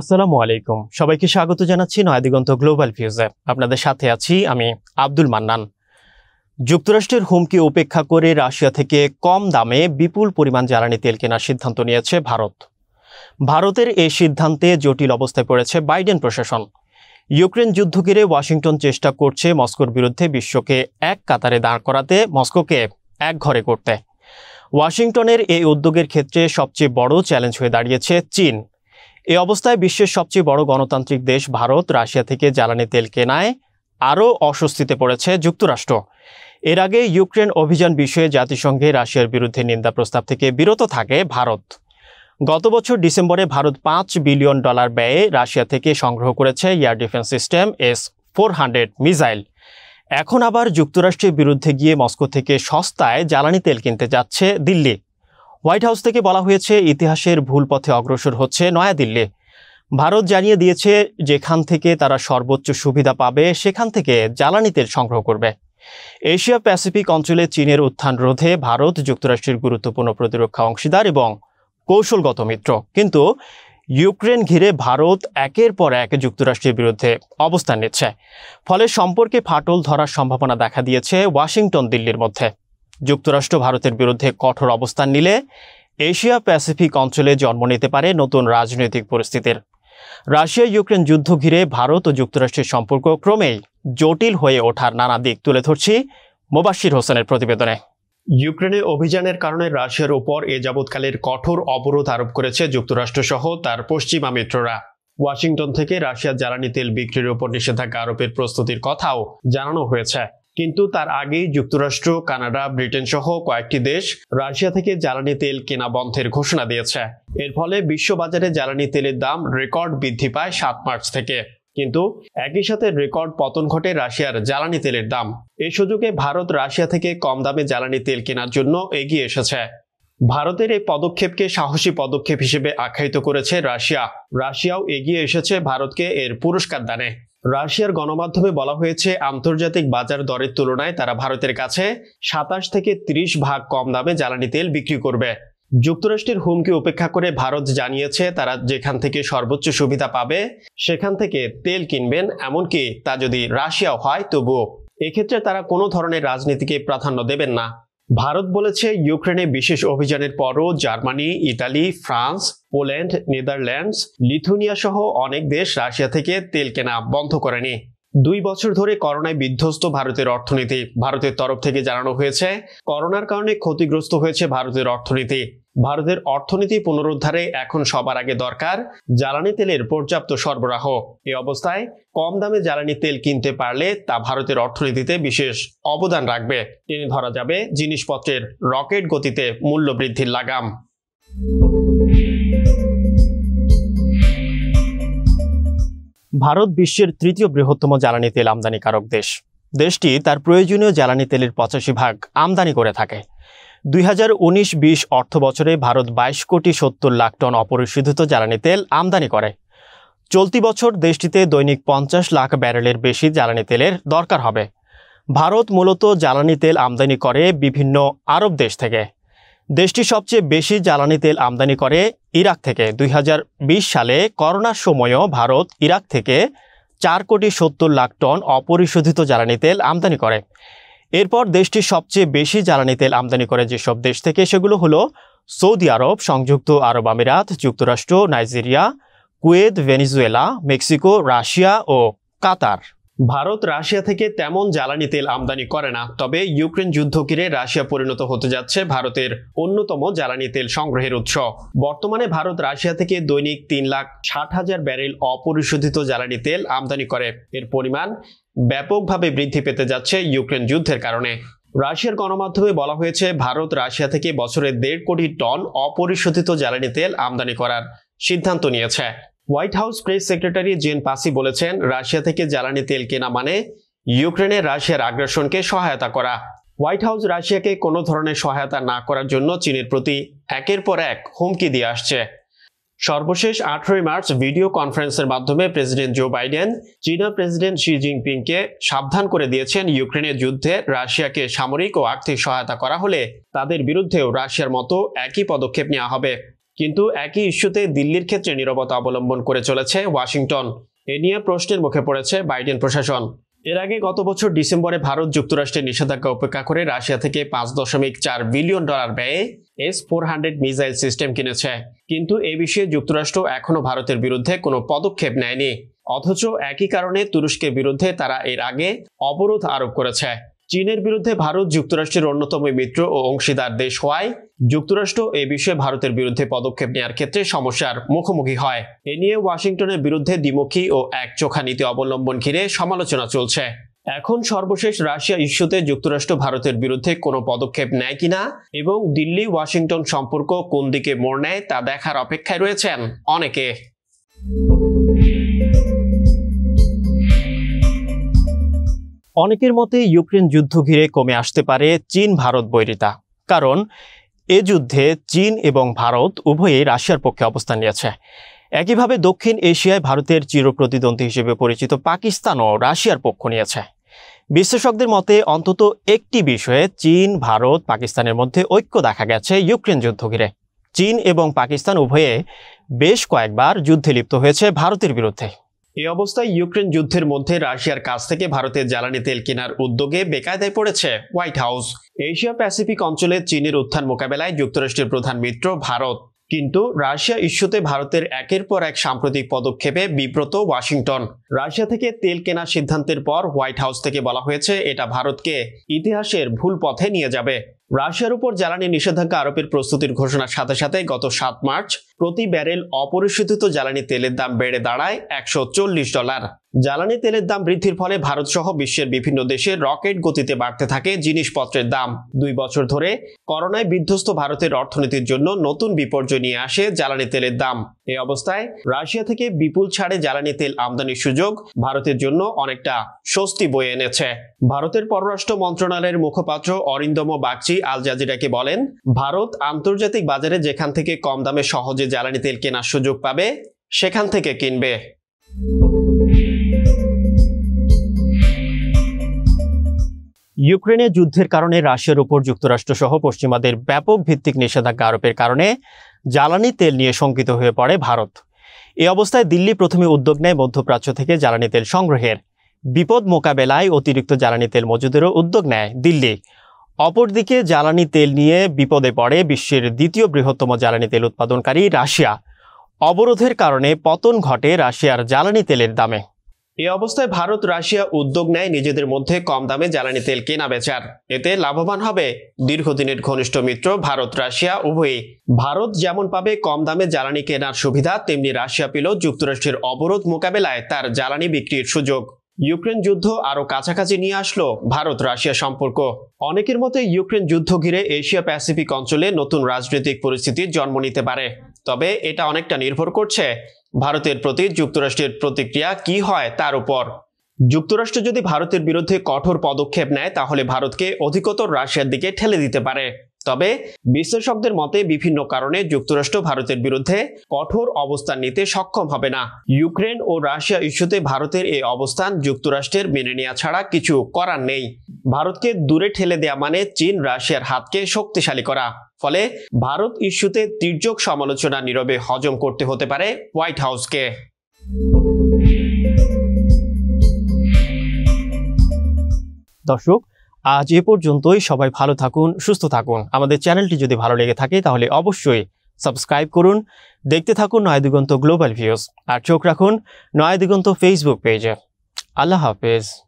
আসসালামু আলাইকুম সবাইকে স্বাগত জানাচ্ছি নয়াদিগন্ত গ্লোবাল ভিউজে আপনাদের সাথে আছি আমি আব্দুল মান্নান যুক্তরাষ্ট্রের হুমকি উপেক্ষা করে রাশিয়া থেকে কম দামে বিপুল পরিমাণ জ্বালানি তেল কেনার সিদ্ধান্ত নিয়েছে ভারত ভারতের এই সিদ্ধান্তে জটিল অবস্থায় পড়েছে বাইডেন প্রশাসন ইউক্রেন যুদ্ধ ঘিরে ওয়াশিংটন চেষ্টা করছে মস্কোর বিরুদ্ধে বিশ্বকে এক কাতারে দাঁড় করাতে মস্কোকে এক ঘরে করতে ওয়াশিংটনের এই উদ্যোগের ক্ষেত্রে সবচেয়ে বড় চ্যালেঞ্জ হয়ে দাঁড়িয়েছে চীন এ অবস্থায় বিশ্বের সবচেয়ে বড় গণতান্ত্রিক দেশ ভারত রাশিয়া থেকে জ্বালানি তেল কেনায় আরও অস্বস্তিতে পড়েছে যুক্তরাষ্ট্র এর আগে ইউক্রেন অভিযান বিষয়ে জাতিসংঘে রাশিয়ার বিরুদ্ধে নিন্দা প্রস্তাব থেকে বিরত থাকে ভারত গত বছর ডিসেম্বরে ভারত পাঁচ বিলিয়ন ডলার ব্যয়ে রাশিয়া থেকে সংগ্রহ করেছে air defence system S four hundred missile এখন আবার যুক্তরাষ্ট্রের বিরুদ্ধে গিয়ে মস্কো থেকে সস্তায় জ্বালানি তেল কিনতে যাচ্ছে দিল্লি হোয়াইট হাউস থেকে বলা হয়েছে ইতিহাসের ভুল পথে অগ্রসর হচ্ছে নয়াদিল্লি ভারত জানিয়ে দিয়েছে যেখান থেকে তারা সর্বোচ্চ সুবিধা পাবে সেখান থেকে জ্বালানি তেল সংগ্রহ করবে এশিয়া প্যাসিফিক অঞ্চলে চীনের উত্থান রোধে ভারত যুক্তরাষ্ট্রের গুরুত্বপূর্ণ প্রতিরক্ষা অংশীদার এবং কৌশলগত মিত্র কিন্তু ইউক্রেন ঘিরে ভারত একের পর এক যুক্তরাষ্ট্রের বিরুদ্ধে অবস্থান নিচ্ছে ফলে সম্পর্কে ফাটল ধরার সম্ভাবনা দেখা দিয়েছে ওয়াশিংটন দিল্লির মধ্যে যুক্তরাষ্ট্র ভারতের বিরুদ্ধে কঠোর অবস্থান নিলে এশিয়া প্যাসিফিক অঞ্চলে জন্ম নিতে পারে নতুন রাজনৈতিক পরিস্থিতির রাশিয়া ইউক্রেন যুদ্ধ ঘিরে ভারত ও যুক্তরাষ্ট্রের সম্পর্ক ক্রমেই জটিল হয়ে ওঠার নানা দিক তুলে ধরছি মোবাশির হোসেনের প্রতিবেদনে ইউক্রেনে অভিযানের কারণে রাশিয়ার ওপর এ যাবৎকালের কঠোর অবরোধ আরোপ করেছে যুক্তরাষ্ট্রসহ তার পশ্চিমা মিত্ররা ওয়াশিংটন থেকে রাশিয়ার জ্বালানি তেল বিক্রির উপর নিষেধাজ্ঞা আরোপের প্রস্তুতির কথাও জানানো হয়েছে কিন্তু তার আগেই যুক্তরাষ্ট্র কানাডা ব্রিটেন সহ কয়েকটি দেশ রাশিয়া থেকে জ্বালানি তেল কেনা বন্ধের ঘোষণা দিয়েছে এর ফলে বিশ্ববাজারে জ্বালানি তেলের দাম রেকর্ড বৃদ্ধি পায় সাত মার্চ থেকে কিন্তু একই সাথে রেকর্ড পতন ঘটে রাশিয়ার জ্বালানি তেলের দাম এ সুযোগে ভারত রাশিয়া থেকে কম দামে জ্বালানি তেল কেনার জন্য এগিয়ে এসেছে ভারতের এই পদক্ষেপকে সাহসী পদক্ষেপ হিসেবে আখ্যায়িত করেছে রাশিয়া রাশিয়াও এগিয়ে এসেছে ভারতকে এর পুরস্কার দানে রাশিয়ার গণমাধ্যমে বলা হয়েছে আন্তর্জাতিক বাজার দরের তুলনায় তারা ভারতের কাছে সাতাশ থেকে ৩০ ভাগ কম দামে জ্বালানি তেল বিক্রি করবে যুক্তরাষ্ট্রের হুমকি উপেক্ষা করে ভারত জানিয়েছে তারা যেখান থেকে সর্বোচ্চ সুবিধা পাবে সেখান থেকে তেল কিনবেন এমনকি তা যদি রাশিয়াও হয় তবুও এক্ষেত্রে তারা কোনো ধরনের রাজনীতিকে প্রাধান্য দেবেন না ভারত বলেছে ইউক্রেনে বিশেষ অভিযানের পরও Germany Italy France Poland Netherlands Lithuania সহ অনেক দেশ রাশিয়া থেকে তেল কেনা বন্ধ করেনি দুই বছর ধরে করোনায় বিধ্বস্ত ভারতের অর্থনীতি ভারতের তরফ থেকে জানানো হয়েছে করোনার কারণে ক্ষতিগ্রস্ত হয়েছে ভারতের অর্থনীতি ভারতের অর্থনীতি পুনরুদ্ধারে এখন সবার আগে দরকার জ্বালানি তেলের পর্যাপ্ত সরবরাহ এ অবস্থায় কম দামে জ্বালানি তেল কিনতে পারলে তা ভারতের অর্থনীতিতে বিশেষ অবদান রাখবে টেনে ধরা যাবে জিনিসপত্রের রকেট গতিতে মূল্য বৃদ্ধির লাগাম ভারত বিশ্বের তৃতীয় বৃহত্তম জ্বালানি তেল আমদানিকারক দেশ দেশটি তার প্রয়োজনীয় জ্বালানি তেলের পঁচাশি ভাগ আমদানি করে থাকে দুই হাজার উনিশ বিশ অর্থ বছরে ভারত বাইশ কোটি সত্তর লাখ টন অপরিশোধিত জ্বালানি তেল আমদানি করে চলতি বছর দেশটিতে দৈনিক পঞ্চাশ লাখ ব্যারেলের বেশি জ্বালানি তেলের দরকার হবে ভারত মূলত জ্বালানি তেল আমদানি করে বিভিন্ন আরব দেশ থেকে দেশটি সবচেয়ে বেশি জ্বালানি তেল আমদানি করে ইরাক থেকে দুই সালে করোনার সময়ও ভারত ইরাক থেকে চার কোটি সত্তর লাখ টন অপরিশোধিত জ্বালানি তেল আমদানি করে এরপর দেশটি সবচেয়ে বেশি জ্বালানি তেল আমদানি করে যেসব দেশ থেকে সেগুলো হলো সৌদি আরব সংযুক্ত আরব আমিরাত যুক্তরাষ্ট্র Nigeria Kuwait Venezuela Mexico Russia ও কাতার ভারত রাশিয়া থেকে তেমন জ্বালানি তেল আমদানি করে না তবে ইউক্রেন যুদ্ধ ঘিরে রাশিয়া পরিণত হতে যাচ্ছে ভারতের অন্যতম জ্বালানি তেল সংগ্রহের উৎস বর্তমানে ভারত রাশিয়া থেকে দৈনিক তিন লাখ ষাট হাজার ব্যারেল অপরিশোধিত জ্বালানি তেল আমদানি করে এর পরিমাণ ব্যাপকভাবে বৃদ্ধি পেতে যাচ্ছে ইউক্রেন যুদ্ধের কারণে রাশিয়ার গণমাধ্যমে বলা হয়েছে ভারত রাশিয়া থেকে বছরে দেড় কোটি টন অপরিশোধিত জ্বালানি তেল আমদানি করার সিদ্ধান্ত নিয়েছে White House press secretary Jen পাসি বলেছেন রাশিয়া থেকে জ্বালানি তেল কেনা মানে ইউক্রেনের রাশিয়ার আগ্রাসনকে সহায়তা করা হোয়াইট হাউস রাশিয়াকে কোনো ধরনের সহায়তা না করার জন্য চীনের প্রতি একের পর এক হুমকি দিয়ে আসছে সর্বশেষ আঠেরোই মার্চ ভিডিও কনফারেন্সের মাধ্যমে প্রেসিডেন্ট জো বাইডেন চীনা প্রেসিডেন্ট শি জিনপিংকে সাবধান করে দিয়েছেন ইউক্রেনের যুদ্ধে রাশিয়াকে সামরিক ও আর্থিক সহায়তা করা হলে তাদের বিরুদ্ধেও রাশিয়ার মতো একই পদক্ষেপ নেওয়া হবে কিন্তু একই ইস্যুতে দিল্লির ক্ষেত্রে নিরবতা অবলম্বন করে চলেছে ওয়াশিংটন এ নিয়ে প্রশ্নের মুখে পড়েছে বাইডেন প্রশাসন এর আগে গত বছর ডিসেম্বরে ভারত যুক্তরাষ্ট্রের নিষেধাজ্ঞা উপেক্ষা করে রাশিয়া থেকে পাঁচ দশমিক চার বিলিয়ন ডলার ব্যয়ে S four hundred missile system কিনেছে কিন্তু এ বিষয়ে যুক্তরাষ্ট্র এখনও ভারতের বিরুদ্ধে কোনো পদক্ষেপ নেয়নি অথচ একই কারণে তুরস্কের বিরুদ্ধে তারা এর আগে অবরোধ আরোপ করেছে চীনের বিরুদ্ধে ভারত যুক্তরাষ্ট্রের অন্যতম মিত্র ও অংশীদার দেশ হওয়ায় যুক্তরাষ্ট্র এ বিষয়ে ভারতের বিরুদ্ধে পদক্ষেপ নেওয়ার ক্ষেত্রে সমস্যার মুখোমুখি হয় এ নিয়ে ওয়াশিংটনের বিরুদ্ধে দ্বিমুখী ও একচোখা নীতি অবলম্বন ঘিরে সমালোচনা চলছে এখন সর্বশেষ রাশিয়া ইস্যুতে যুক্তরাষ্ট্র ভারতের বিরুদ্ধে কোনো পদক্ষেপ নেয় কিনা এবং দিল্লি ওয়াশিংটন সম্পর্ক কোন দিকে মোড় নেয় তা দেখার অপেক্ষায় রয়েছেন অনেকে অনেকের মতে ইউক্রেন যুদ্ধ ঘিরে কমে আসতে পারে চীন ভারত বৈরিতা কারণ এ যুদ্ধে চীন এবং ভারত উভয়ই রাশিয়ার পক্ষে অবস্থান নিয়েছে একইভাবে দক্ষিণ এশিয়ায় ভারতের চিরপ্রতিদ্বন্দ্বী হিসেবে পরিচিত পাকিস্তানও রাশিয়ার পক্ষ নিয়েছে বিশ্লেষকদের মতে অন্তত একটি বিষয়ে চীন ভারত পাকিস্তানের মধ্যে ঐক্য দেখা গেছে ইউক্রেন যুদ্ধ ঘিরে চীন এবং পাকিস্তান উভয়ে বেশ কয়েকবার যুদ্ধে লিপ্ত হয়েছে ভারতের বিরুদ্ধে এই অবস্থায় ইউক্রেন যুদ্ধের মধ্যে রাশিয়ার কাছ থেকে ভারতের জ্বালানি তেল কেনার উদ্যোগে বেকায়দায় পড়েছে হোয়াইট হাউস এশিয়া প্যাসিফিক অঞ্চলে চীনের উত্থান মোকাবেলায় যুক্তরাষ্ট্রের প্রধান মিত্র ভারত কিন্তু রাশিয়া ইস্যুতে ভারতের একের পর এক সাম্প্রতিক পদক্ষেপে বিব্রত ওয়াশিংটন রাশিয়া থেকে তেল কেনার সিদ্ধান্তের পর হোয়াইট হাউস থেকে বলা হয়েছে এটা ভারতকে ইতিহাসের ভুল পথে নিয়ে যাবে রাশিয়ার উপর জ্বালানি নিষেধাজ্ঞা আরোপের প্রস্তুতির ঘোষণার সাথে সাথে গত সাত মার্চ প্রতি ব্যারেল অপরিশোধিত জ্বালানি তেলের দাম বেড়ে দাঁড়ায় একশো চল্লিশ ডলার জ্বালানি তেলের দাম বৃদ্ধির ফলে ভারতসহ বিশ্বের বিভিন্ন দেশে রকেট গতিতে বাড়তে থাকে জিনিসপত্রের দাম দুই বছর ধরে করোনায় বিধ্বস্ত ভারতের অর্থনীতির জন্য নতুন বিপর্যয় নিয়ে আসে জ্বালানি তেলের দাম এ অবস্থায় রাশিয়া থেকে বিপুল ছাড়ে জ্বালানি তেল আমদানির সুযোগ ভারতের জন্য অনেকটা স্বস্তি বয়ে এনেছে ভারতের পররাষ্ট্র মন্ত্রণালয়ের মুখপাত্র অরিন্দম বাগচি আল জাজিরাকে বলেন ভারত আন্তর্জাতিক বাজারে যেখান থেকে কম দামে সহজে জ্বালানি তেল কেনার সুযোগ পাবে সেখান থেকে কিনবে ইউক্রেনে যুদ্ধের কারণে রাশিয়ার উপর যুক্তরাষ্ট্র সহ পশ্চিমাদের ব্যাপক ভিত্তিক নিষেধাজ্ঞা আরোপের কারণে জ্বালানি তেল নিয়ে শঙ্কিত হয়ে পড়ে ভারত এ অবস্থায় দিল্লি প্রথমে উদ্যোগ নেয় মধ্যপ্রাচ্য থেকে জ্বালানি তেল সংগ্রহের বিপদ মোকাবেলায় অতিরিক্ত জ্বালানি তেল মজুদেরও উদ্যোগ নেয় দিল্লি অপরদিকে জ্বালানি তেল নিয়ে বিপদে পড়ে বিশ্বের দ্বিতীয় বৃহত্তম জ্বালানি তেল উৎপাদনকারী রাশিয়া অবরোধের কারণে পতন ঘটে রাশিয়ার জ্বালানি তেলের দামে এ অবস্থায় ভারত রাশিয়া উদ্যোগ নেয় নিজেদের মধ্যে কম দামে জ্বালানি তেল কেনা বেচার এতে লাভবান হবে দীর্ঘদিনের ঘনিষ্ঠ মিত্র ভারত রাশিয়া উভয়ই ভারত যেমন পাবে কম দামে জ্বালানি কেনার সুবিধা তেমনি রাশিয়া পেল যুক্তরাষ্ট্রের অবরোধ মোকাবেলায় তার জ্বালানি বিক্রির সুযোগ ইউক্রেন যুদ্ধ আরও কাছাকাছি নিয়ে আসলো ভারত রাশিয়া সম্পর্ক অনেকের মতে ইউক্রেন যুদ্ধ ঘিরে এশিয়া প্যাসিফিক অঞ্চলে নতুন রাজনৈতিক পরিস্থিতির জন্ম নিতে পারে তবে এটা অনেকটা নির্ভর করছে ভারতের প্রতি যুক্তরাষ্ট্রের প্রতিক্রিয়া কি হয় তার উপর যুক্তরাষ্ট্র যদি ভারতের বিরুদ্ধে কঠোর পদক্ষেপ নেয় তাহলে ভারতকে অধিকতর রাশিয়ার দিকে ঠেলে দিতে পারে তবে বিশ্লেষকদের মতে বিভিন্ন কারণে যুক্তরাষ্ট্র ভারতের বিরুদ্ধে কঠোর অবস্থান নিতে সক্ষম হবে না ইউক্রেন ও রাশিয়া ইস্যুতে ভারতের এই অবস্থান যুক্তরাষ্ট্রের মেনে নেওয়া ছাড়া কিছু করার নেই ভারতকে দূরে ঠেলে দেয়া মানে চীন রাশিয়ার হাতকে শক্তিশালী করা ফলে ভারত ইস্যুতে তির্যক সমালোচনা নীরবে হজম করতে হতে পারে হোয়াইট হাউসকে দর্শক আজ এ পর্যন্তই সবাই ভালো থাকুন সুস্থ থাকুন আমাদের চ্যানেলটি যদি ভালো লেগে থাকে তাহলে অবশ্যই সাবস্ক্রাইব করুন দেখতে থাকুন নয় দিগন্ত গ্লোবাল ভিউজ আর চোখ রাখুন নয় দিগন্ত ফেসবুক পেজে আল্লাহ হাফেজ